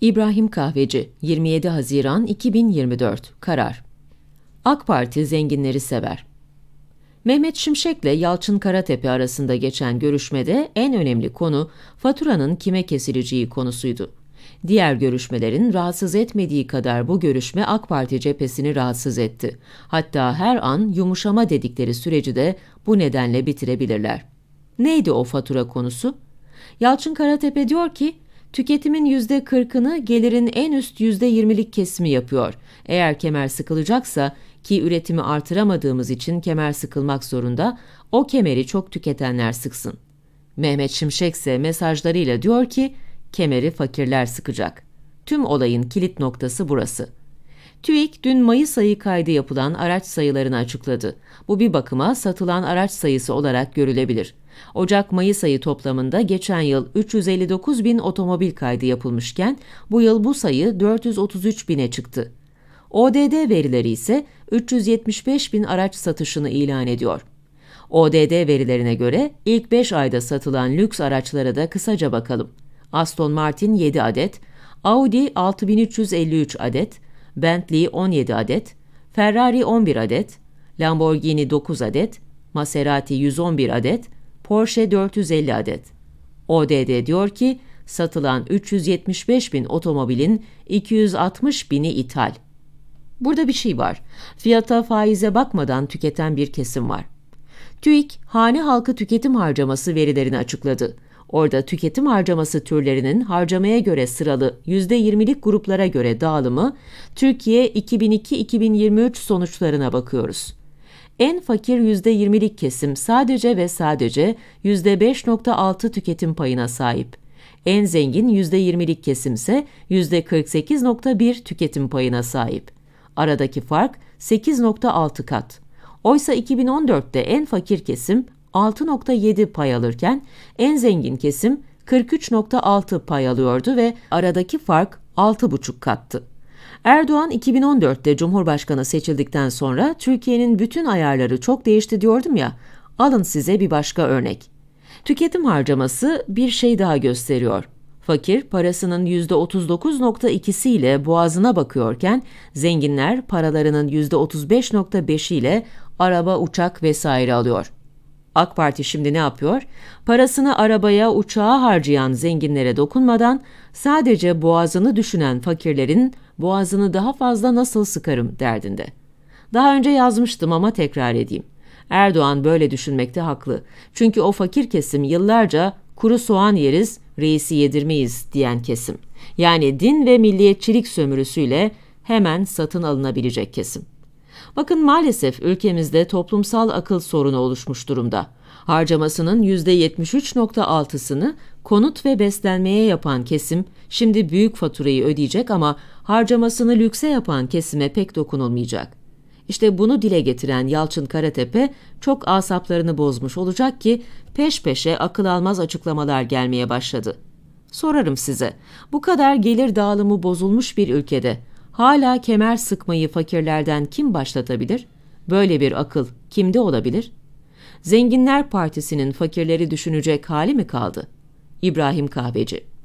İbrahim Kahveci, 27 Haziran 2024, karar. AK Parti zenginleri sever. Mehmet Şimşek ile Yalçın Karatepe arasında geçen görüşmede en önemli konu faturanın kime kesileceği konusuydu. Diğer görüşmelerin rahatsız etmediği kadar bu görüşme AK Parti cephesini rahatsız etti. Hatta her an yumuşama dedikleri süreci de bu nedenle bitirebilirler. Neydi o fatura konusu? Yalçın Karatepe diyor ki, Tüketimin yüzde %40'ını gelirin en üst yüzde %20'lik kesimi yapıyor. Eğer kemer sıkılacaksa ki üretimi artıramadığımız için kemer sıkılmak zorunda, o kemeri çok tüketenler sıksın. Mehmet Şimşek ise mesajlarıyla diyor ki, kemeri fakirler sıkacak. Tüm olayın kilit noktası burası.'' TÜİK dün Mayıs ayı kaydı yapılan araç sayılarını açıkladı. Bu bir bakıma satılan araç sayısı olarak görülebilir. Ocak-Mayıs ayı toplamında geçen yıl 359 bin otomobil kaydı yapılmışken bu yıl bu sayı 433 bine çıktı. ODD verileri ise 375 bin araç satışını ilan ediyor. ODD verilerine göre ilk 5 ayda satılan lüks araçlara da kısaca bakalım. Aston Martin 7 adet, Audi 6353 adet, Bentley 17 adet, Ferrari 11 adet, Lamborghini 9 adet, Maserati 111 adet, Porsche 450 adet. ODD diyor ki satılan 375 bin otomobilin 260 bini ithal. Burada bir şey var. Fiyata faize bakmadan tüketen bir kesim var. TÜİK, hane halkı tüketim harcaması verilerini açıkladı. Orada tüketim harcaması türlerinin harcamaya göre sıralı %20'lik gruplara göre dağılımı Türkiye 2002-2023 sonuçlarına bakıyoruz. En fakir %20'lik kesim sadece ve sadece %5.6 tüketim payına sahip. En zengin %20'lik kesim ise %48.1 tüketim payına sahip. Aradaki fark 8.6 kat. Oysa 2014'te en fakir kesim 6.7 pay alırken en zengin kesim 43.6 pay alıyordu ve aradaki fark 6,5 kattı. Erdoğan 2014'te Cumhurbaşkanı seçildikten sonra Türkiye'nin bütün ayarları çok değişti diyordum ya. Alın size bir başka örnek. Tüketim harcaması bir şey daha gösteriyor. Fakir parasının %39.2'siyle boğazına bakıyorken zenginler paralarının %35.5'iyle araba, uçak vesaire alıyor. AK Parti şimdi ne yapıyor? Parasını arabaya, uçağa harcayan zenginlere dokunmadan sadece boğazını düşünen fakirlerin boğazını daha fazla nasıl sıkarım derdinde. Daha önce yazmıştım ama tekrar edeyim. Erdoğan böyle düşünmekte haklı. Çünkü o fakir kesim yıllarca kuru soğan yeriz, reisi yedirmeyiz diyen kesim. Yani din ve milliyetçilik sömürüsüyle hemen satın alınabilecek kesim. Bakın maalesef ülkemizde toplumsal akıl sorunu oluşmuş durumda. Harcamasının %73.6'sını konut ve beslenmeye yapan kesim şimdi büyük faturayı ödeyecek ama harcamasını lükse yapan kesime pek dokunulmayacak. İşte bunu dile getiren Yalçın Karatepe çok asaplarını bozmuş olacak ki peş peşe akıl almaz açıklamalar gelmeye başladı. Sorarım size, bu kadar gelir dağılımı bozulmuş bir ülkede Hala kemer sıkmayı fakirlerden kim başlatabilir? Böyle bir akıl kimde olabilir? Zenginler Partisi'nin fakirleri düşünecek hali mi kaldı? İbrahim Kahveci